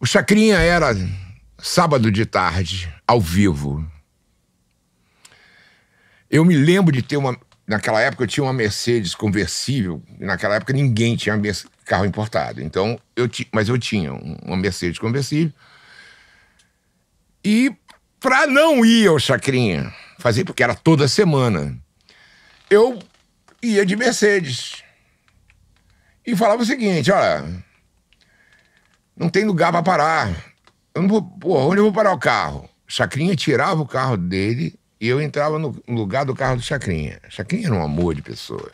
O Chacrinha era sábado de tarde, ao vivo. Eu me lembro de ter uma. Naquela época eu tinha uma Mercedes conversível, naquela época ninguém tinha carro importado. Então, eu ti, mas eu tinha uma Mercedes conversível. E para não ir ao Chacrinha, fazer porque era toda semana, eu ia de Mercedes. E falava o seguinte: olha, não tem lugar para parar. Eu não vou, porra, onde eu vou parar o carro? Chacrinha tirava o carro dele e eu entrava no lugar do carro do Chacrinha. Chacrinha era um amor de pessoa.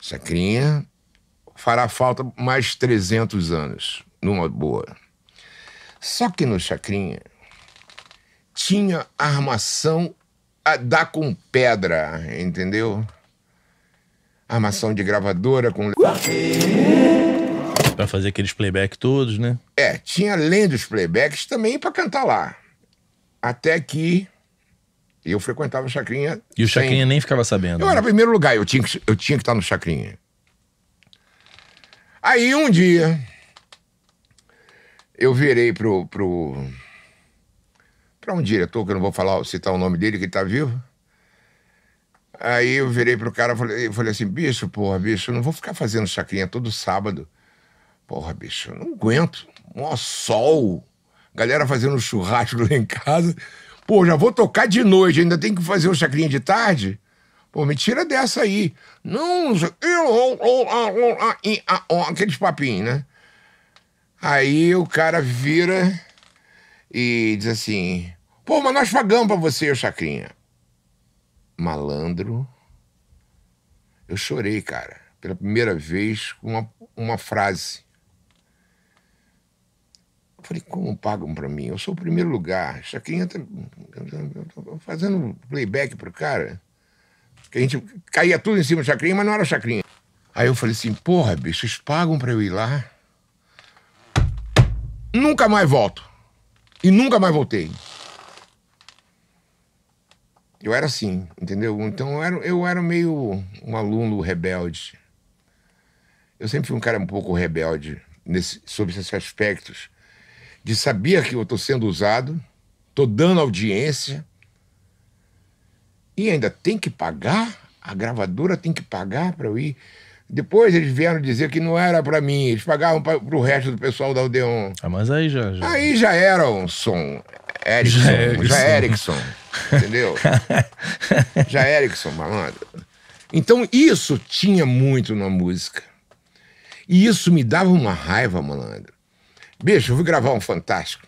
Chacrinha fará falta mais 300 anos, numa boa. Só que no Chacrinha tinha armação a dar com pedra, entendeu? Armação de gravadora com. Pra fazer aqueles playback todos, né? É, tinha além dos playbacks também pra cantar lá. Até que eu frequentava o Chacrinha. E o sem... Chacrinha nem ficava sabendo. Eu né? era primeiro lugar, eu tinha, que, eu tinha que estar no Chacrinha. Aí um dia eu virei pro. pro para um diretor, que eu não vou falar, citar o nome dele, que ele tá vivo. Aí eu virei pro cara e falei, falei, assim, bicho, porra, bicho, eu não vou ficar fazendo chacrinha todo sábado. Porra, bicho, não aguento. Mó sol. Galera fazendo churrasco lá em casa. Pô, já vou tocar de noite, ainda tem que fazer um chacrinha de tarde? Pô, me tira dessa aí. Não, aqueles papinhos, né? Aí o cara vira e diz assim: Pô, mas nós pagamos pra você, o Chacrinha. Malandro. Eu chorei, cara, pela primeira vez com uma, uma frase. Falei, como pagam para mim? Eu sou o primeiro lugar. Isso aqui entra. fazendo playback pro cara. Que a gente caía tudo em cima do Chacrinha, mas não era Chacrinha. Aí eu falei assim, porra, bicho, vocês pagam pra eu ir lá? Nunca mais volto. E nunca mais voltei. Eu era assim, entendeu? Então eu era, eu era meio um aluno rebelde. Eu sempre fui um cara um pouco rebelde nesse, sobre esses aspectos de saber que eu estou sendo usado, estou dando audiência e ainda tem que pagar, a gravadora tem que pagar para eu ir. Depois eles vieram dizer que não era para mim, eles pagavam para o resto do pessoal da Odeon. Ah, mas aí já. já... Aí já era um som. Erickson, já, é Erickson, entendeu? já é Erickson, é malandro. Então isso tinha muito na música. E isso me dava uma raiva, malandro. Bicho, eu vou gravar um fantástico.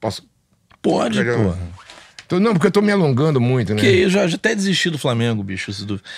Posso? Pode, eu não, porque eu tô me alongando muito, né? Que eu já, já até desisti do Flamengo, bicho, se